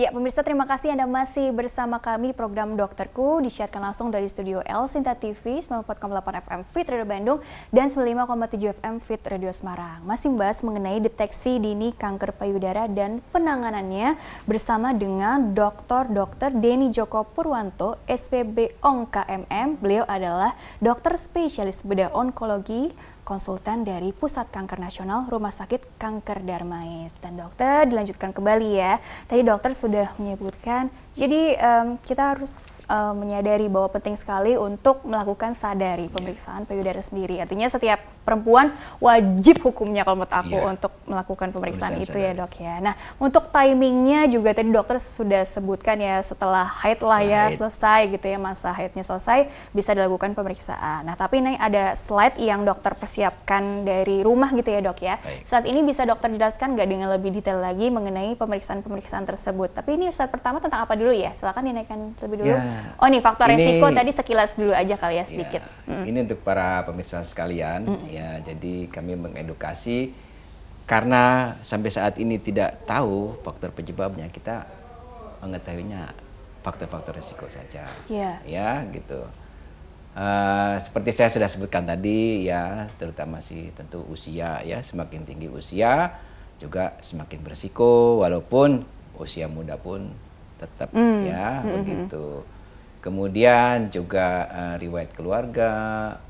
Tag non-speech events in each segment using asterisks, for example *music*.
Ya, pemirsa terima kasih Anda masih bersama kami program Dokterku disiarkan langsung dari Studio L Sinta TV 94,8 FM Fit Radio Bandung dan 95,7 FM Fit Radio Semarang. Masih membahas mengenai deteksi dini kanker payudara dan penanganannya bersama dengan Dr. Dr. Deni Joko Purwanto, SPB Onkmm Beliau adalah dokter spesialis bedah onkologi konsultan dari Pusat Kanker Nasional Rumah Sakit Kanker Darmais. Dan dokter dilanjutkan kembali ya. Tadi dokter sudah menyebutkan jadi um, kita harus um, menyadari bahwa penting sekali untuk melakukan sadari iya. pemeriksaan payudara sendiri. Artinya setiap perempuan wajib hukumnya kalau menurut aku yeah. untuk melakukan pemeriksaan, pemeriksaan itu ya, sadari. ya dok ya. Nah untuk timingnya juga tadi dokter sudah sebutkan ya setelah haid lah ya selesai gitu ya masa haidnya selesai bisa dilakukan pemeriksaan. Nah tapi ini ada slide yang dokter persiapkan dari rumah gitu ya dok ya. Baik. Saat ini bisa dokter jelaskan nggak dengan lebih detail lagi mengenai pemeriksaan-pemeriksaan tersebut. Tapi ini saat pertama tentang apa dulu dulu ya. Silakan dinaikkan terlebih dulu. Ya. Oh nih faktor ini, resiko tadi sekilas dulu aja kali ya, ya sedikit. Ya, mm. Ini untuk para pemirsa sekalian mm. ya. Jadi kami mengedukasi karena sampai saat ini tidak tahu faktor penyebabnya kita mengetahuinya faktor-faktor resiko saja. Ya. Ya gitu. Uh, seperti saya sudah sebutkan tadi ya terutama sih tentu usia ya semakin tinggi usia juga semakin berisiko walaupun usia muda pun tetap mm. ya mm-hmm. begitu. Kemudian juga uh, riwayat keluarga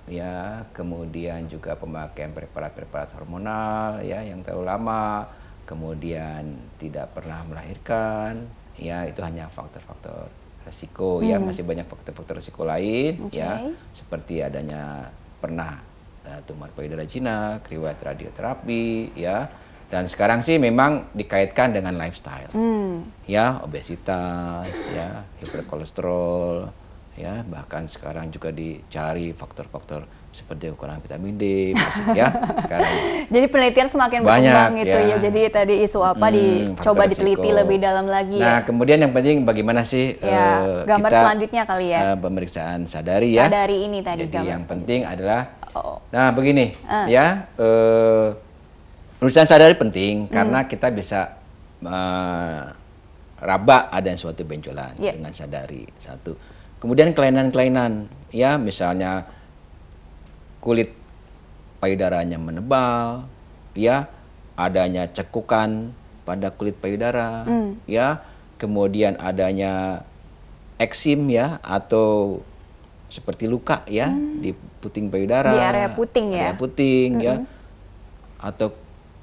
ya, kemudian juga pemakaian preparat-preparat hormonal ya yang terlalu lama, kemudian tidak pernah melahirkan ya itu hanya faktor-faktor resiko mm. ya hmm. masih banyak faktor-faktor resiko lain okay. ya seperti adanya pernah uh, tumor payudara jinak, riwayat radioterapi ya dan sekarang sih memang dikaitkan dengan lifestyle, hmm. ya obesitas, ya hiperkolesterol, ya bahkan sekarang juga dicari faktor-faktor seperti ukuran vitamin D masih ya *laughs* sekarang. Jadi penelitian semakin Banyak, berkembang gitu ya. itu ya. Jadi tadi isu apa hmm, dicoba diteliti lebih dalam lagi. Ya. Nah, ya. kemudian yang penting bagaimana sih ya, uh, gambar kita, selanjutnya kali ya. Uh, pemeriksaan sadari, sadari ya. Sadari ini tadi Jadi yang penting adalah oh. Nah, begini uh. ya. Uh, Penulisan sadari penting hmm. karena kita bisa uh, raba adanya suatu benjolan yeah. dengan sadari satu. Kemudian kelainan-kelainan ya misalnya kulit payudaranya menebal, ya adanya cekukan pada kulit payudara, hmm. ya kemudian adanya eksim ya atau seperti luka ya hmm. di puting payudara, di area puting ya, area puting ya, -hmm. ya, atau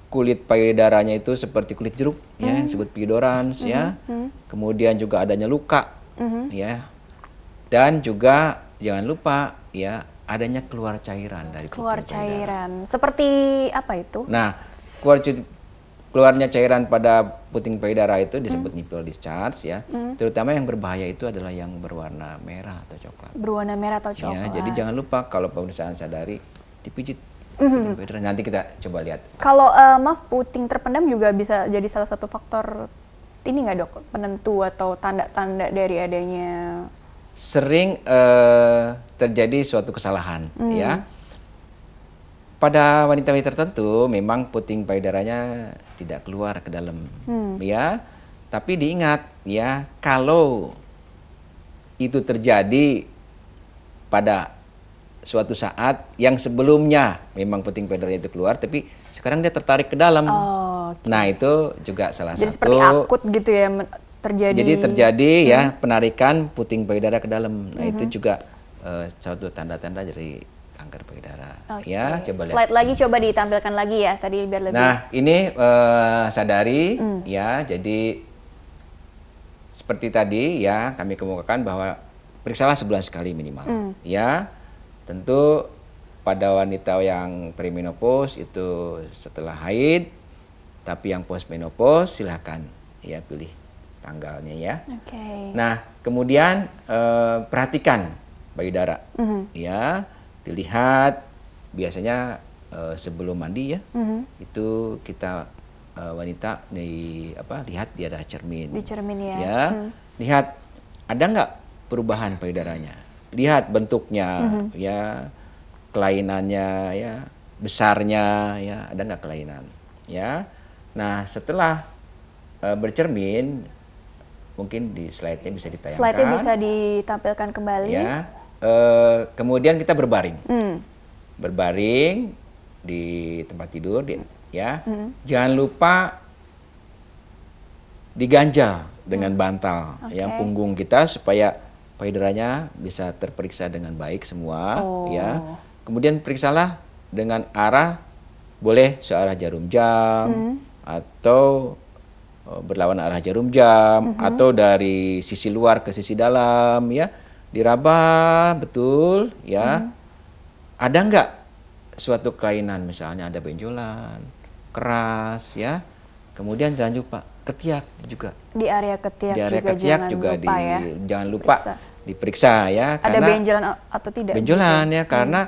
kulit payudaranya itu seperti kulit jeruk mm. ya yang hmm. disebut pidorans mm. ya. Mm. Kemudian juga adanya luka mm. ya. Dan juga jangan lupa ya adanya keluar cairan dari keluar cairan. Payudara. Seperti apa itu? Nah, keluar keluarnya cairan pada puting payudara itu disebut mm. nipple discharge ya. Mm. Terutama yang berbahaya itu adalah yang berwarna merah atau coklat. Berwarna merah atau coklat. Ya, jadi jangan lupa kalau pemeriksaan sadari dipijit Mm -hmm. Nanti kita coba lihat. Kalau uh, maaf puting terpendam juga bisa jadi salah satu faktor ini nggak dok penentu atau tanda-tanda dari adanya sering uh, terjadi suatu kesalahan hmm. ya pada wanita-wanita tertentu memang puting payudaranya tidak keluar ke dalam hmm. ya tapi diingat ya kalau itu terjadi pada suatu saat yang sebelumnya memang puting pedalnya itu keluar tapi sekarang dia tertarik ke dalam. Oh, okay. Nah, itu juga salah Jadi satu. Jadi seperti akut gitu ya terjadi. Jadi terjadi hmm. ya penarikan puting payudara ke dalam. Nah, hmm. itu juga uh, tanda-tanda dari kanker payudara. Okay. Ya, coba lihat. lagi coba ditampilkan lagi ya tadi biar lebih. Nah, ini uh, sadari hmm. ya. Jadi seperti tadi ya kami kemukakan bahwa periksalah sebulan sekali minimal. Hmm. Ya Tentu pada wanita yang premenopause itu setelah haid, tapi yang postmenopause silahkan ya pilih tanggalnya ya. Okay. Nah kemudian eh, perhatikan payudara mm -hmm. ya dilihat biasanya eh, sebelum mandi ya mm -hmm. itu kita eh, wanita di apa lihat dia ada cermin. Di cermin ya. Ya mm. lihat ada nggak perubahan payudaranya lihat bentuknya mm-hmm. ya kelainannya ya besarnya ya ada nggak kelainan ya nah setelah uh, bercermin mungkin di slide-nya bisa ditayangkan slide-nya bisa ditampilkan kembali ya uh, kemudian kita berbaring mm. berbaring di tempat tidur di, ya mm. jangan lupa diganjal dengan mm. bantal ya, okay. yang punggung kita supaya payudaranya bisa terperiksa dengan baik semua oh. ya. Kemudian periksalah dengan arah boleh searah jarum jam hmm. atau e, berlawan arah jarum jam hmm atau dari sisi luar ke sisi dalam ya diraba betul ya Hmm. ada nggak suatu kelainan misalnya ada benjolan keras ya kemudian lanjut pak ketiak juga. Di area ketiak di area juga ketiak jangan juga lupa ya. Jangan lupa periksa. diperiksa ya. Ada benjolan atau tidak? Benjolan gitu? ya hmm. karena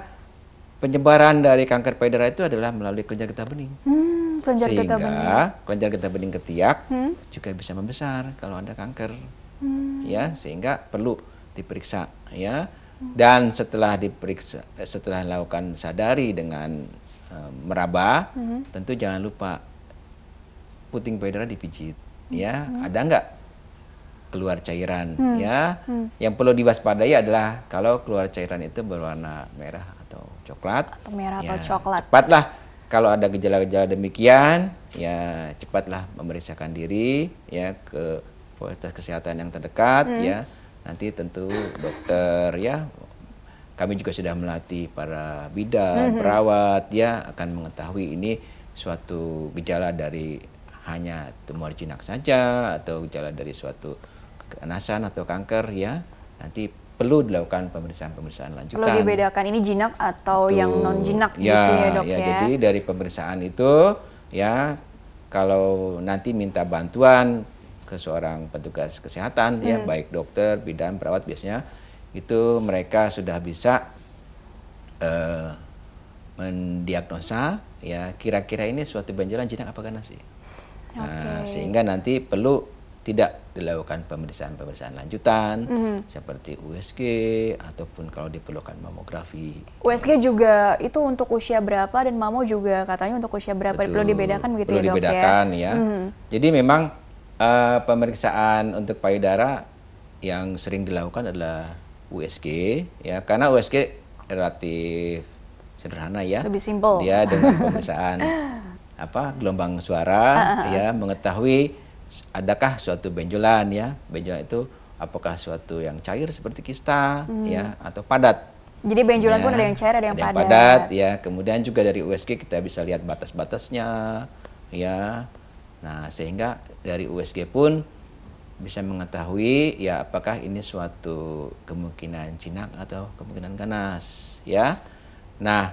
penyebaran dari kanker payudara itu adalah melalui kelenjar getah bening. Hmm, kelenjar Sehingga kelenjar getah bening ketiak hmm? juga bisa membesar kalau ada kanker. Hmm. Ya, sehingga perlu diperiksa ya. Dan setelah diperiksa eh, setelah dilakukan sadari dengan eh, meraba, -hmm. tentu jangan lupa puting payudara dipijit ya hmm. ada nggak keluar cairan hmm. ya hmm. yang perlu diwaspadai adalah kalau keluar cairan itu berwarna merah atau coklat atau merah ya, atau coklat cepatlah kalau ada gejala-gejala demikian ya cepatlah memeriksakan diri ya ke fasilitas kesehatan yang terdekat hmm. ya nanti tentu dokter ya kami juga sudah melatih para bidan, mm -hmm. perawat ya akan mengetahui ini suatu gejala dari hanya tumor jinak saja atau gejala dari suatu keganasan atau kanker ya nanti perlu dilakukan pemeriksaan-pemeriksaan lanjutan. Perlu dibedakan ini jinak atau itu, yang non jinak ya, gitu ya dok ya. ya. Jadi dari pemeriksaan itu ya kalau nanti minta bantuan ke seorang petugas kesehatan ya, hmm. ya baik dokter, bidan, perawat biasanya itu mereka sudah bisa uh, mendiagnosa ya kira-kira ini suatu benjolan jinak apa ganas sih? Nah, sehingga nanti perlu tidak dilakukan pemeriksaan-pemeriksaan lanjutan mm -hmm. seperti USG ataupun kalau diperlukan mamografi. USG juga itu untuk usia berapa dan mamo juga katanya untuk usia berapa Betul. Gitu ya, perlu dibedakan begitu perlu ya dok dibedakan, ya. ya. Mm -hmm. Jadi memang uh, pemeriksaan untuk payudara yang sering dilakukan adalah USG ya karena USG relatif sederhana ya. Lebih simpel. Dia dengan pemeriksaan *laughs* apa gelombang suara uh, uh, ya mengetahui adakah suatu benjolan ya benjolan itu apakah suatu yang cair seperti kista hmm. ya atau padat jadi benjolan ya, pun ada yang cair ada yang, ada yang padat. padat ya kemudian juga dari USG kita bisa lihat batas-batasnya ya nah sehingga dari USG pun bisa mengetahui ya apakah ini suatu kemungkinan jinak atau kemungkinan ganas ya nah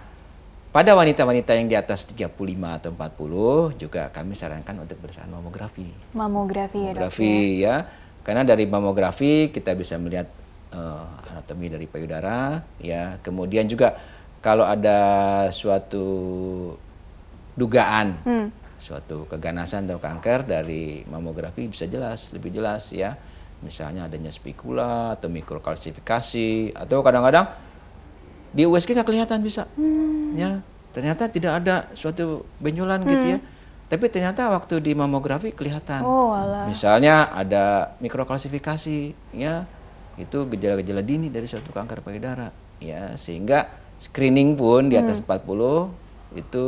pada wanita-wanita yang di atas 35 atau 40 juga kami sarankan untuk berikan mamografi. Mamografi, ya, mamografi ya, ya. Karena dari mamografi kita bisa melihat uh, anatomi dari payudara ya. Kemudian juga kalau ada suatu dugaan hmm. suatu keganasan atau kanker dari mamografi bisa jelas, lebih jelas ya. Misalnya adanya spikula atau mikrokalsifikasi atau kadang-kadang di USG nggak kelihatan bisa hmm. ya ternyata tidak ada suatu benjolan gitu hmm. gitu ya tapi ternyata waktu di mamografi kelihatan oh, ala. misalnya ada mikroklasifikasi ya itu gejala-gejala dini dari suatu kanker payudara ya sehingga screening pun di atas hmm. 40 itu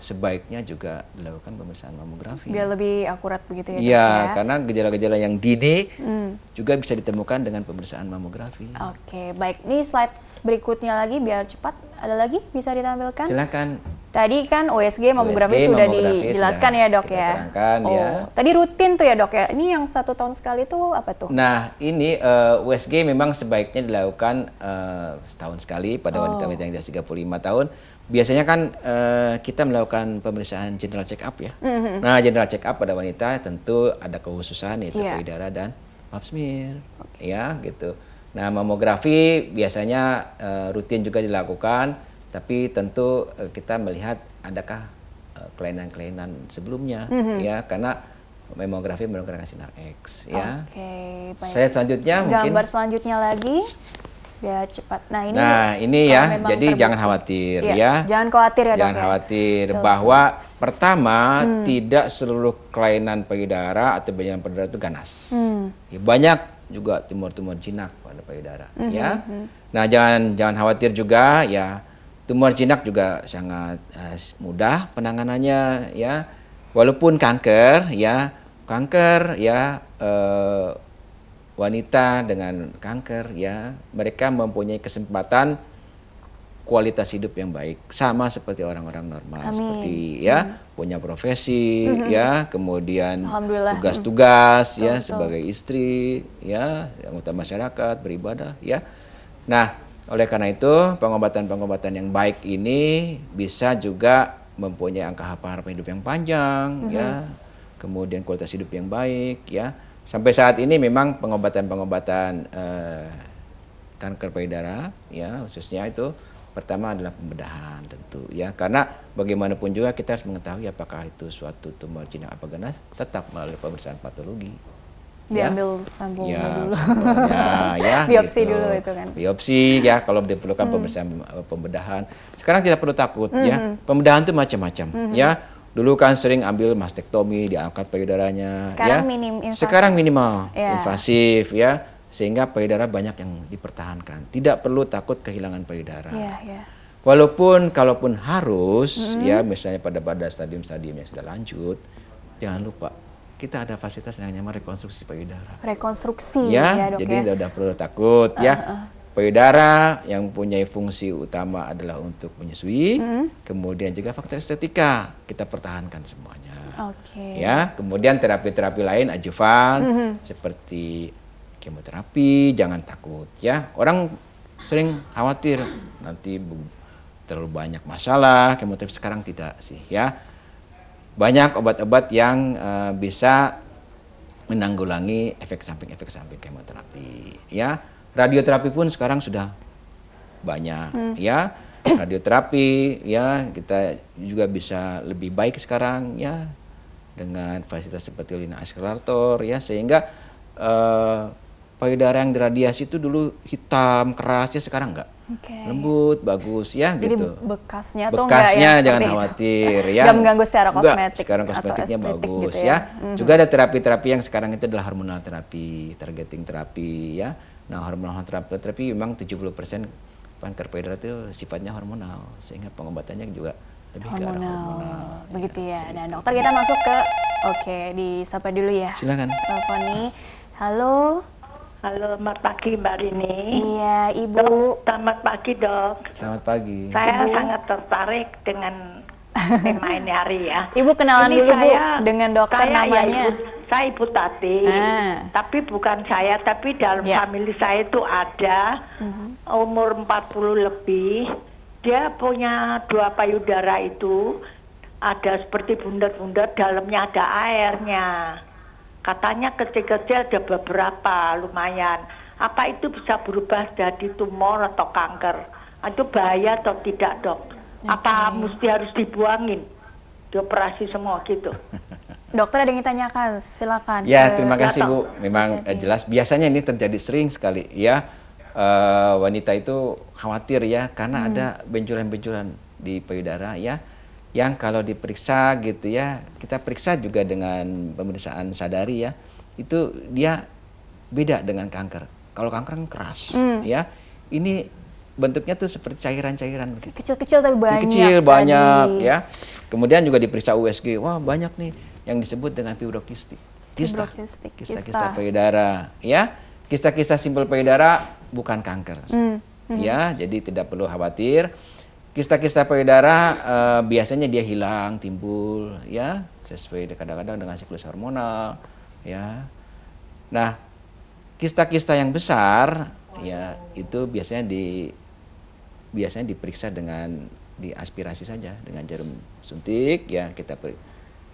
sebaiknya juga dilakukan pemeriksaan mamografi. Biar lebih akurat begitu ya? Iya, ya. karena gejala-gejala yang dini hmm. juga bisa ditemukan dengan pemeriksaan mamografi. Oke, baik. Ini slide berikutnya lagi biar cepat. Ada lagi bisa ditampilkan? Silakan. Tadi kan USG mamografi USG, sudah mamografi dijelaskan sudah ya dok ya? ya. Oh, ya. Tadi rutin tuh ya dok ya. Ini yang satu tahun sekali tuh apa tuh? Nah ini uh, eh, USG memang sebaiknya dilakukan uh, setahun sekali pada oh. wanita-wanita oh. yang di 35 tahun biasanya kan uh, kita melakukan pemeriksaan general check up ya. Mm-hmm. Nah, general check up pada wanita tentu ada kekhususan yaitu yeah. payudara dan pap smear. Okay. Ya, gitu. Nah, mamografi biasanya uh, rutin juga dilakukan, tapi tentu uh, kita melihat adakah uh, kelainan-kelainan sebelumnya mm-hmm. ya karena mamografi menggunakan sinar X ya. Oke, okay, baik. Saya selanjutnya Gambar mungkin Gambar selanjutnya lagi biar ya, cepat. Nah ini, nah, ini ya, jadi terbuka. jangan khawatir ya, ya. Jangan khawatir ya jangan dok. Ya. khawatir ya. bahwa pertama hmm. tidak seluruh kelainan payudara atau bayangan payudara itu ganas. Hmm. Ya, banyak juga tumor-tumor jinak pada payudara hmm. ya. Hmm, hmm. Nah jangan jangan khawatir juga ya. Tumor jinak juga sangat uh, mudah penanganannya ya. Walaupun kanker ya, kanker ya. Uh, wanita dengan kanker ya mereka mempunyai kesempatan kualitas hidup yang baik sama seperti orang-orang normal Amin. seperti ya hmm. punya profesi hmm. ya kemudian tugas-tugas hmm. ya Tentu. sebagai istri ya anggota masyarakat beribadah ya nah oleh karena itu pengobatan-pengobatan yang baik ini bisa juga mempunyai angka harapan hidup yang panjang ya. hmm. ya kemudian kualitas hidup yang baik ya Sampai saat ini memang pengobatan-pengobatan eh, kanker payudara ya khususnya itu pertama adalah pembedahan tentu ya karena bagaimanapun juga kita harus mengetahui apakah itu suatu tumor jinak apa ganas tetap melalui pemeriksaan patologi ya. diambil ya. sampulnya ya, dulu ya, ya, *laughs* biopsi gitu. dulu itu kan biopsi ya kalau diperlukan hmm. pemeriksaan eh, pembedahan sekarang tidak perlu takut ya. hmm. ya pembedahan itu macam-macam hmm. ya Dulu kan sering ambil mastektomi, diangkat payudaranya. Sekarang ya. minim invasif. Sekarang minimal yeah. invasif ya, sehingga payudara banyak yang dipertahankan. Tidak perlu takut kehilangan payudara. Yeah, yeah. Walaupun kalaupun harus mm -hmm. ya misalnya pada pada stadium-stadium yang sudah lanjut, jangan lupa kita ada fasilitas yang namanya rekonstruksi payudara. Rekonstruksi ya, ya dok, jadi ya. tidak perlu takut uh, ya. Uh payudara yang punya fungsi utama adalah untuk menyusui, hmm. kemudian juga faktor estetika kita pertahankan semuanya. Okay. Ya, kemudian terapi-terapi lain mm hmm. seperti kemoterapi, jangan takut ya. Orang sering khawatir nanti terlalu banyak masalah, kemoterapi sekarang tidak sih ya. Banyak obat-obat yang uh, bisa menanggulangi efek samping-efek samping kemoterapi ya Radioterapi pun sekarang sudah banyak hmm. ya radioterapi ya kita juga bisa lebih baik sekarang ya dengan fasilitas seperti lina akselerator ya sehingga uh, eh, payudara yang diradiasi itu dulu hitam keras ya sekarang enggak okay. lembut bagus ya Jadi gitu bekasnya bekasnya enggak ya, jangan khawatir itu. ya enggak mengganggu secara kosmetik sekarang kosmetiknya gitu bagus gitu ya, ya. Mm-hmm. juga ada terapi-terapi yang sekarang itu adalah hormonal terapi targeting terapi ya Nah, hormonal terapi terapi memang 70% kanker payudara itu sifatnya hormonal sehingga pengobatannya juga lebih hormonal. ke arah hormonal. Begitu ya. ya. Nah, dokter kita masuk ke oke, okay, disapa dulu ya. Silakan. Teleponi. Halo. Halo, selamat pagi Mbak Rini. Iya, Ibu. Dok, selamat pagi, Dok. Selamat pagi. Saya Ibu. sangat tertarik dengan *laughs* tema ini hari ya. Ibu kenalan ini dulu, saya, Bu, dengan dokter saya, namanya. Ya, Ibu, saya ibu tati eh. tapi bukan saya tapi dalam yeah. family saya itu ada mm-hmm. umur 40 lebih dia punya dua payudara itu ada seperti bundar-bundar dalamnya ada airnya katanya kecil-kecil ada beberapa lumayan apa itu bisa berubah jadi tumor atau kanker ah, itu bahaya atau tidak dok okay. apa mesti harus dibuangin dioperasi semua gitu *laughs* Dokter ada yang ditanyakan, silakan. Ya, terima kasih Bu. Memang okay. Eh, jelas biasanya ini terjadi sering sekali ya. Uh, wanita itu khawatir ya karena hmm. ada benjolan-benjolan di payudara ya yang kalau diperiksa gitu ya, kita periksa juga dengan pemeriksaan sadari ya. Itu dia beda dengan kanker. Kalau kanker kan keras hmm. ya. Ini bentuknya tuh seperti cairan-cairan Kecil-kecil tapi banyak. Kecil banyak ya. Kemudian juga diperiksa USG. Wah, banyak nih yang disebut dengan fibrokistik. Kista. Kista-kista payudara, ya. Kista-kista simpel payudara bukan kanker. Mm. Mm. Ya, jadi tidak perlu khawatir. Kista-kista payudara uh, biasanya dia hilang, timbul, ya, sesuai kadang-kadang dengan siklus hormonal, ya. Nah, kista-kista yang besar wow. ya itu biasanya di biasanya diperiksa dengan diaspirasi saja dengan jarum suntik ya kita periksa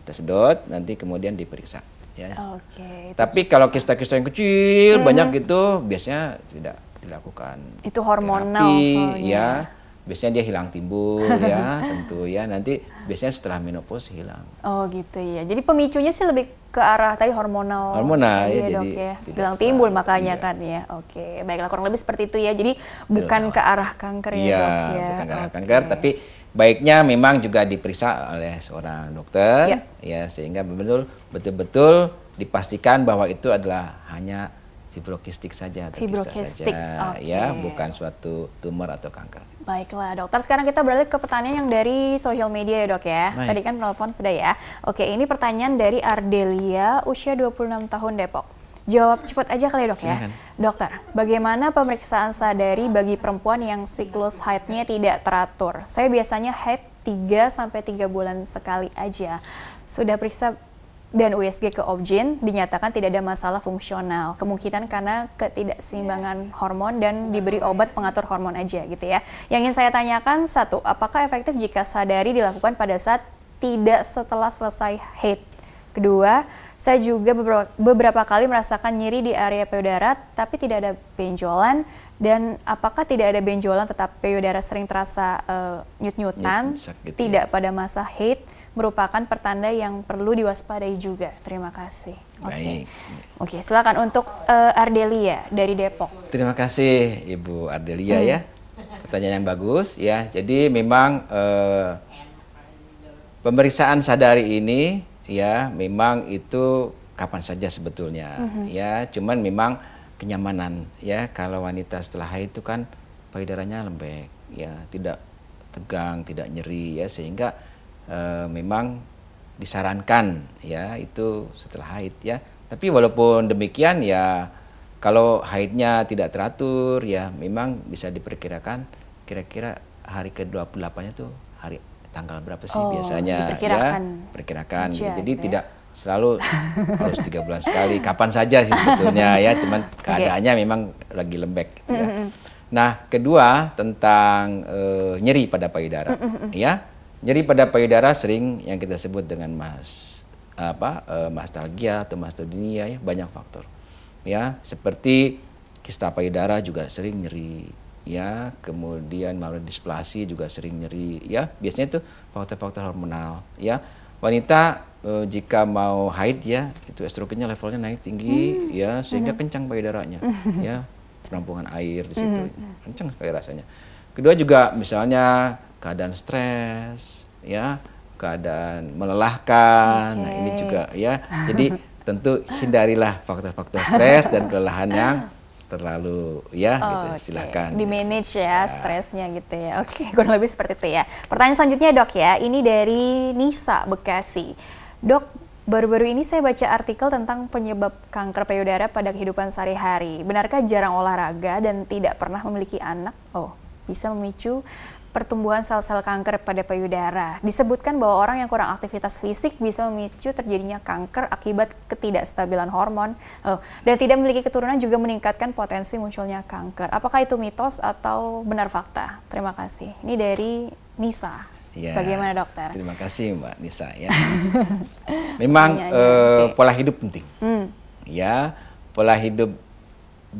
tersedot nanti kemudian diperiksa ya. Oke. Okay, Tapi kalau kista-kista yang kecil hmm. banyak gitu biasanya tidak dilakukan. Itu hormonal terapi, ya. Biasanya dia hilang timbul ya, *laughs* tentu ya. Nanti biasanya setelah menopause hilang. Oh gitu ya. Jadi pemicunya sih lebih ke arah tadi hormonal. Hormonal ya, ya dok, jadi ya. hilang timbul makanya iya. kan ya. Oke, baiklah kurang lebih seperti itu ya. Jadi bukan ke arah kanker ya, ya dok ya. bukan ke arah okay. kanker tapi baiknya memang juga diperiksa oleh seorang dokter ya, ya sehingga betul betul dipastikan bahwa itu adalah hanya fibrokistik saja atau fibrokistik saja okay. ya bukan suatu tumor atau kanker. Baiklah dokter, sekarang kita beralih ke pertanyaan yang dari sosial media ya dok ya. Baik. Tadi kan telepon sudah ya. Oke, ini pertanyaan dari Ardelia usia 26 tahun Depok. Jawab cepat aja kali ya, dok Silahkan. ya. Dokter, bagaimana pemeriksaan sadari bagi perempuan yang siklus haidnya tidak teratur? Saya biasanya haid 3 sampai 3 bulan sekali aja. Sudah periksa dan USG ke Obgyn dinyatakan tidak ada masalah fungsional. Kemungkinan karena ketidakseimbangan iya. hormon dan iya. diberi obat pengatur hormon aja gitu ya. Yang ingin saya tanyakan satu, apakah efektif jika sadari dilakukan pada saat tidak setelah selesai haid? Kedua, saya juga beberapa, kali merasakan nyeri di area payudara, tapi tidak ada benjolan. Dan apakah tidak ada benjolan tetap payudara sering terasa uh, nyut-nyutan, gitu ya. tidak ya. pada masa haid, merupakan pertanda yang perlu diwaspadai juga. Terima kasih. Oke, okay. okay, silakan untuk uh, Ardelia dari Depok. Terima kasih Ibu Ardelia ya. hmm. ya. Pertanyaan yang bagus ya. Jadi memang uh, pemeriksaan sadari ini ya memang itu kapan saja sebetulnya mm -hmm. ya cuman memang kenyamanan ya kalau wanita setelah haid itu kan payudaranya lembek ya tidak tegang tidak nyeri ya sehingga e, memang disarankan ya itu setelah haid ya tapi walaupun demikian ya kalau haidnya tidak teratur ya memang bisa diperkirakan kira-kira hari ke-28 itu hari tanggal berapa sih oh, biasanya ya perkirakan ya, gitu. jadi ya. tidak gitu ya. selalu *laughs* harus tiga bulan sekali kapan saja sih sebetulnya ya cuman *laughs* keadaannya okay. memang lagi lembek gitu ya. nah kedua tentang uh, nyeri pada payudara ya nyeri pada payudara sering yang kita sebut dengan mas apa uh, mastalgia atau mastodinia ya banyak faktor ya seperti kista payudara juga sering nyeri ya kemudian displasi juga sering nyeri ya biasanya itu faktor-faktor hormonal ya wanita e, jika mau haid ya itu estrogennya levelnya naik tinggi hmm. ya sehingga hmm. kencang payudaranya hmm. *laughs* ya penampungan air di situ hmm. kencang sekali rasanya kedua juga misalnya keadaan stres ya keadaan melelahkan okay. nah ini juga ya jadi tentu hindarilah faktor-faktor stres dan kelelahan yang terlalu ya oh, gitu okay. silahkan di manage ya, uh, stresnya gitu ya oke okay, *laughs* kurang lebih seperti itu ya pertanyaan selanjutnya dok ya ini dari Nisa Bekasi dok baru-baru ini saya baca artikel tentang penyebab kanker payudara pada kehidupan sehari-hari benarkah jarang olahraga dan tidak pernah memiliki anak oh bisa memicu pertumbuhan sel-sel kanker pada payudara. Disebutkan bahwa orang yang kurang aktivitas fisik bisa memicu terjadinya kanker akibat ketidakstabilan hormon oh, dan tidak memiliki keturunan juga meningkatkan potensi munculnya kanker. Apakah itu mitos atau benar fakta? Terima kasih. Ini dari Nisa. Ya, Bagaimana dokter? Terima kasih Mbak Nisa ya. *laughs* Memang ya, uh, iya, eh, okay. pola hidup penting. Hmm. Ya, pola hidup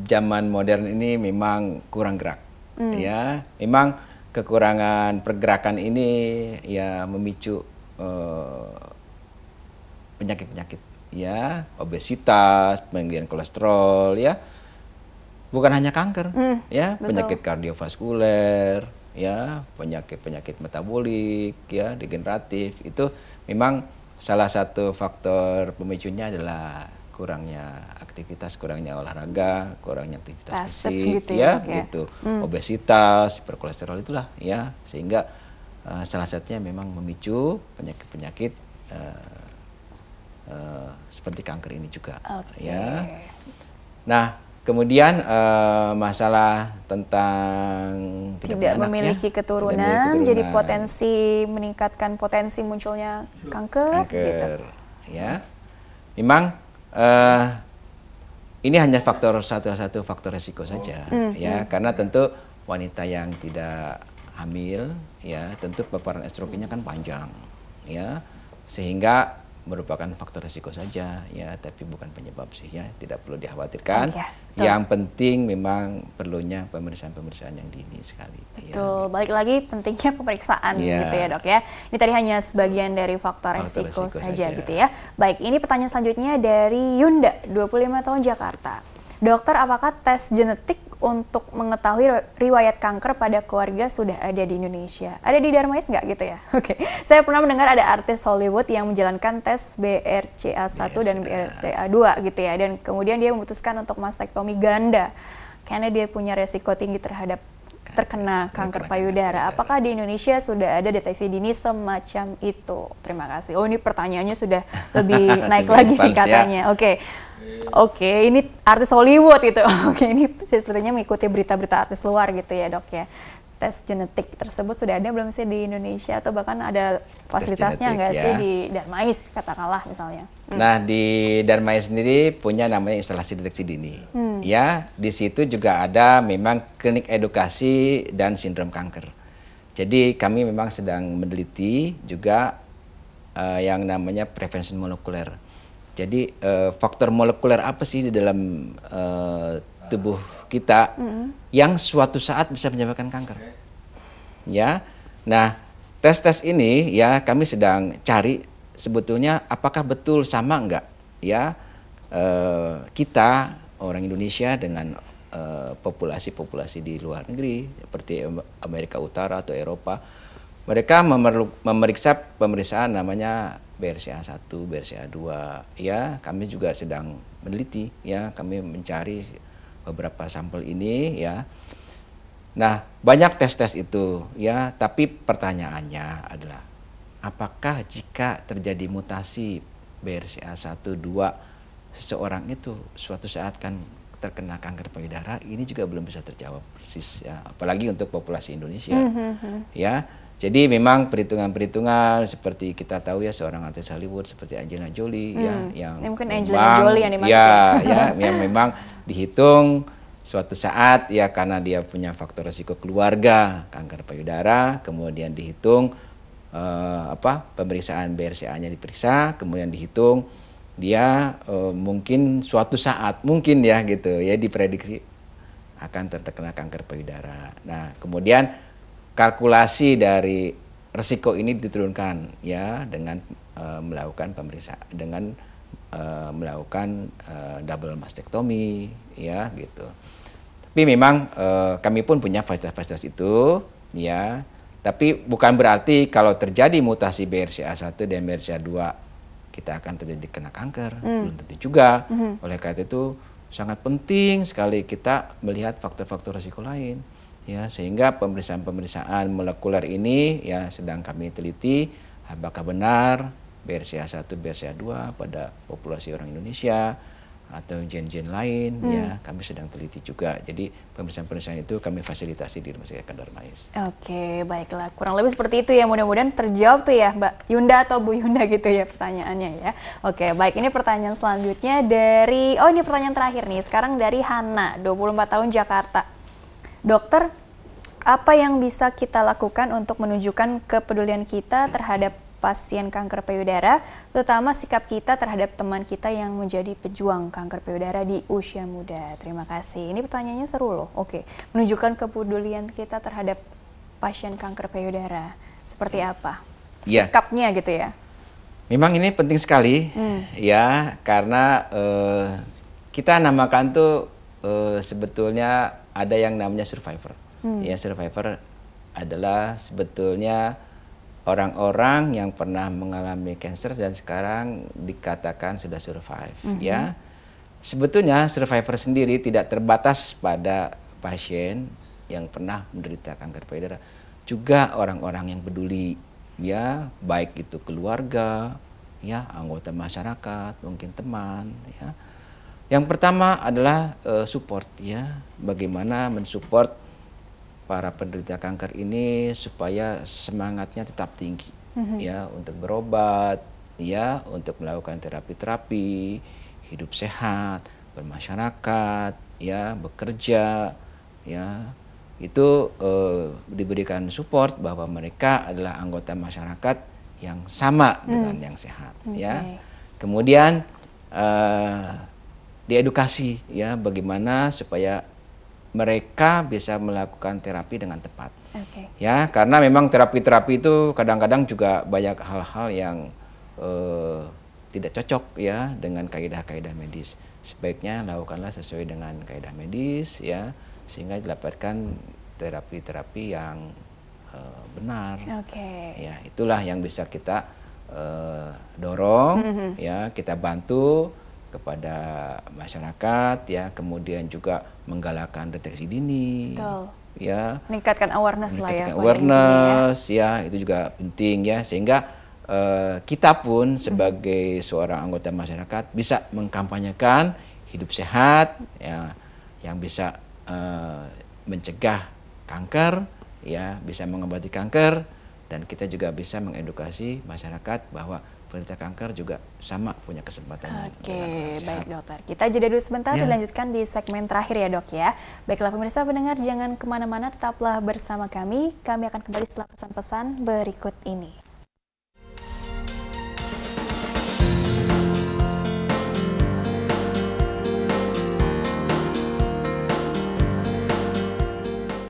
zaman modern ini memang kurang gerak. Hmm. Ya, memang kekurangan pergerakan ini ya memicu eh, penyakit-penyakit eh, ya obesitas peninggian kolesterol ya bukan hanya kanker mm, ya betul. penyakit kardiovaskuler ya penyakit penyakit metabolik ya degeneratif itu memang salah satu faktor pemicunya adalah kurangnya aktivitas, kurangnya olahraga, kurangnya aktivitas fisik, gitu ya, ya, ya gitu, hmm. obesitas, hiperkolesterol itulah, ya, sehingga uh, salah satunya memang memicu penyakit-penyakit uh, uh, seperti kanker ini juga, okay. ya. Nah, kemudian uh, masalah tentang tidak, tidak anak, ya. memiliki ya, keturunan, tidak keturunan, jadi potensi meningkatkan potensi munculnya kanker, kanker gitu. ya. Memang uh, ini hanya faktor satu-satu faktor resiko saja mm, ya hmm. karena tentu wanita yang tidak hamil ya tentu paparan estrogennya kan panjang ya sehingga merupakan faktor risiko saja ya tapi bukan penyebab sih ya tidak perlu dikhawatirkan ya, yang penting memang perlunya pemeriksaan-pemeriksaan yang dini sekali ya. betul ya. balik lagi pentingnya pemeriksaan ya. gitu ya dok ya ini tadi hanya sebagian dari faktor, faktor risiko, risiko saja, saja gitu ya baik ini pertanyaan selanjutnya dari Yunda 25 tahun Jakarta dokter apakah tes genetik untuk mengetahui riwayat kanker pada keluarga sudah ada di Indonesia. Ada di Darmais nggak gitu ya? *laughs* Oke. Okay. Saya pernah mendengar ada artis Hollywood yang menjalankan tes BRCA1 BRCA. Iya, dan BRCA2 gitu ya. Dan kemudian dia memutuskan untuk mastektomi ganda karena dia punya resiko tinggi terhadap Kan. terkena kanker payudara. Apakah di Indonesia sudah ada deteksi dini semacam itu? Terima kasih. Oh ini pertanyaannya sudah lebih *laughs* naik lagi ya. katanya. Oke. Oke, okay, ini artis Hollywood itu. *laughs* Oke, okay, ini sepertinya mengikuti berita-berita artis luar gitu ya, Dok ya tes genetik tersebut sudah ada belum sih di Indonesia atau bahkan ada fasilitasnya nggak ya. sih di Darmais katakanlah misalnya? Hmm. Nah di Darmais sendiri punya namanya instalasi deteksi dini. Hmm. Ya di situ juga ada memang klinik edukasi dan sindrom kanker. Jadi kami memang sedang meneliti juga uh, yang namanya prevention molekuler. Jadi uh, faktor molekuler apa sih di dalam uh, tubuh kita mm. yang suatu saat bisa menyebabkan kanker. Ya. Nah, tes-tes ini ya kami sedang cari sebetulnya apakah betul sama enggak ya e, kita orang Indonesia dengan eh, populasi-populasi di luar negeri seperti Amerika Utara atau Eropa mereka memeriksa pemeriksaan namanya BRCA1, BRCA2 ya kami juga sedang meneliti ya kami mencari beberapa sampel ini ya. Nah, banyak tes-tes itu ya, tapi pertanyaannya adalah apakah jika terjadi mutasi BRCA1 2 seseorang itu suatu saat kan terkena kanker payudara ini juga belum bisa terjawab persis ya, apalagi untuk populasi Indonesia. Mm -hmm. Ya. Jadi memang perhitungan-perhitungan seperti kita tahu ya seorang artis Hollywood seperti Angelina Jolie ya, hmm. ya yang ya, mungkin memang, Jolie yang dimaksud. Ya, ya yang memang dihitung suatu saat ya karena dia punya faktor risiko keluarga kanker payudara kemudian dihitung eh, apa pemeriksaan BRCA-nya diperiksa kemudian dihitung dia eh, mungkin suatu saat mungkin ya gitu ya diprediksi akan terkena kanker payudara. Nah, kemudian kalkulasi dari resiko ini diturunkan ya dengan e, melakukan pemeriksaan dengan e, melakukan e, double mastektomi ya gitu. Tapi memang e, kami pun punya fasilitas-fasilitas itu ya. Tapi bukan berarti kalau terjadi mutasi BRCA1 dan BRCA2 kita akan terjadi kena kanker, mm. belum tentu juga. -hmm. Oleh karena itu sangat penting sekali kita melihat faktor-faktor risiko lain ya sehingga pemeriksaan-pemeriksaan molekuler ini ya sedang kami teliti apakah benar BRCA1 BRCA2 pada populasi orang Indonesia atau gen-gen lain hmm. ya kami sedang teliti juga jadi pemeriksaan-pemeriksaan itu kami fasilitasi di Rumah Sakit Kandar Manis. Oke baiklah kurang lebih seperti itu ya mudah-mudahan terjawab tuh ya Mbak Yunda atau Bu Yunda gitu ya pertanyaannya ya. Oke baik ini pertanyaan selanjutnya dari oh ini pertanyaan terakhir nih sekarang dari Hana 24 tahun Jakarta Dokter, apa yang bisa kita lakukan untuk menunjukkan kepedulian kita terhadap pasien kanker payudara, terutama sikap kita terhadap teman kita yang menjadi pejuang kanker payudara di usia muda. Terima kasih. Ini pertanyaannya seru loh. Oke, menunjukkan kepedulian kita terhadap pasien kanker payudara seperti hmm. apa? Ya. Sikapnya gitu ya. Memang ini penting sekali hmm. ya karena uh, kita namakan tuh uh, sebetulnya ada yang namanya survivor. Hmm. Ya, survivor adalah sebetulnya orang-orang yang pernah mengalami cancer dan sekarang dikatakan sudah survive -hmm. ya. Sebetulnya survivor sendiri tidak terbatas pada pasien yang pernah menderita kanker payudara. Juga orang-orang yang peduli ya, baik itu keluarga, ya, anggota masyarakat, mungkin teman ya. Yang pertama adalah uh, support ya, bagaimana mensupport para penderita kanker ini supaya semangatnya tetap tinggi mm-hmm. ya untuk berobat, ya untuk melakukan terapi-terapi, hidup sehat, bermasyarakat, ya bekerja, ya itu uh, diberikan support bahwa mereka adalah anggota masyarakat yang sama mm. dengan hmm. yang sehat okay. ya kemudian uh, diedukasi ya bagaimana supaya mereka bisa melakukan terapi dengan tepat. Okay. Ya, karena memang terapi-terapi itu kadang-kadang juga banyak hal-hal yang uh, tidak cocok ya dengan kaidah-kaidah medis. Sebaiknya lakukanlah sesuai dengan kaidah medis ya sehingga dapatkan terapi-terapi yang uh, benar. Okay. Ya, itulah yang bisa kita uh, dorong mm -hmm. ya, kita bantu kepada masyarakat ya kemudian juga menggalakkan deteksi dini Betul. ya meningkatkan awareness meningkatkan lah ya, ya awareness ya. ya itu juga penting ya sehingga uh, kita pun hmm. sebagai hmm. seorang anggota masyarakat bisa mengkampanyekan hidup sehat ya yang bisa uh, mencegah kanker ya bisa mengobati kanker dan kita juga bisa mengedukasi masyarakat bahwa penderita kanker juga sama punya kesempatan. Oke, okay, baik dokter. Kita jeda dulu sebentar, ya. dilanjutkan di segmen terakhir ya dok ya. Baiklah pemirsa pendengar, jangan kemana-mana, tetaplah bersama kami. Kami akan kembali setelah pesan-pesan berikut ini.